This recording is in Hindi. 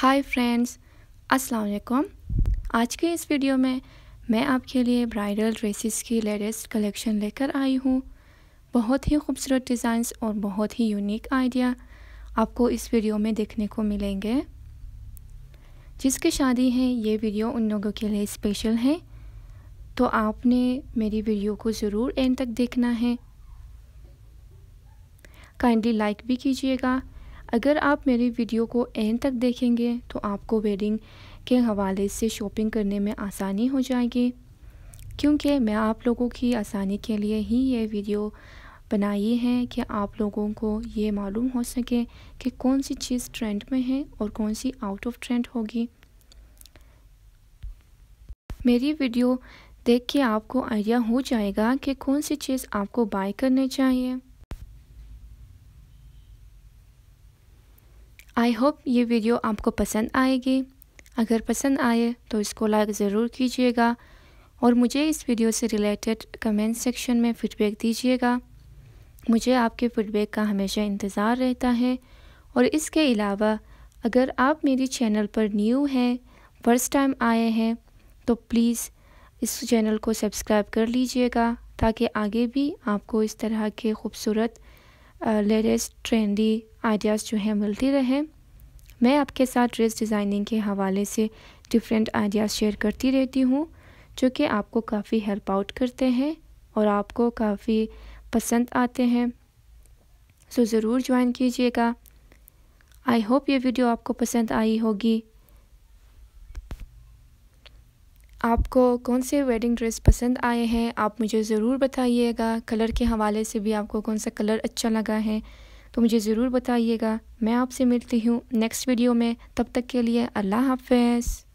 हाय फ्रेंड्स अस्सलाम वालेकुम आज के इस वीडियो में मैं आपके लिए ब्राइडल ड्रेसेस की लेटेस्ट कलेक्शन लेकर आई हूँ बहुत ही खूबसूरत डिज़ाइंस और बहुत ही यूनिक आइडिया आपको इस वीडियो में देखने को मिलेंगे जिसकी शादी है ये वीडियो उन लोगों के लिए स्पेशल है तो आपने मेरी वीडियो को ज़रूर एंड तक देखना है काइंडली लाइक भी कीजिएगा अगर आप मेरी वीडियो को एंड तक देखेंगे तो आपको वेडिंग के हवाले से शॉपिंग करने में आसानी हो जाएगी क्योंकि मैं आप लोगों की आसानी के लिए ही ये वीडियो बनाई है कि आप लोगों को ये मालूम हो सके कि कौन सी चीज़ ट्रेंड में है और कौन सी आउट ऑफ ट्रेंड होगी मेरी वीडियो देख के आपको आइडिया हो जाएगा कि कौन सी चीज़ आपको बाय करने चाहिए आई होप ये वीडियो आपको पसंद आएगी अगर पसंद आए तो इसको लाइक ज़रूर कीजिएगा और मुझे इस वीडियो से रिलेटेड कमेंट सेक्शन में फ़ीडबैक दीजिएगा मुझे आपके फ़ीडबैक का हमेशा इंतज़ार रहता है और इसके अलावा अगर आप मेरी चैनल पर न्यू हैं फर्स्ट टाइम आए हैं तो प्लीज़ इस चैनल को सब्सक्राइब कर लीजिएगा ताकि आगे भी आपको इस तरह के ख़ूबसूरत लेटेस्ट ट्रेंडी आइडियाज़ जो हैं मिलती रहें मैं आपके साथ ड्रेस डिज़ाइनिंग के हवाले से डिफरेंट आइडियाज़ शेयर करती रहती हूँ जो कि आपको काफ़ी हेल्प आउट करते हैं और आपको काफ़ी पसंद आते हैं सो ज़रूर ज्वाइन कीजिएगा आई होप ये वीडियो आपको पसंद आई होगी आपको कौन से वेडिंग ड्रेस पसंद आए हैं आप मुझे ज़रूर बताइएगा कलर के हवाले से भी आपको कौन सा कलर अच्छा लगा है तो मुझे ज़रूर बताइएगा मैं आपसे मिलती हूँ नेक्स्ट वीडियो में तब तक के लिए अल्लाह हाफ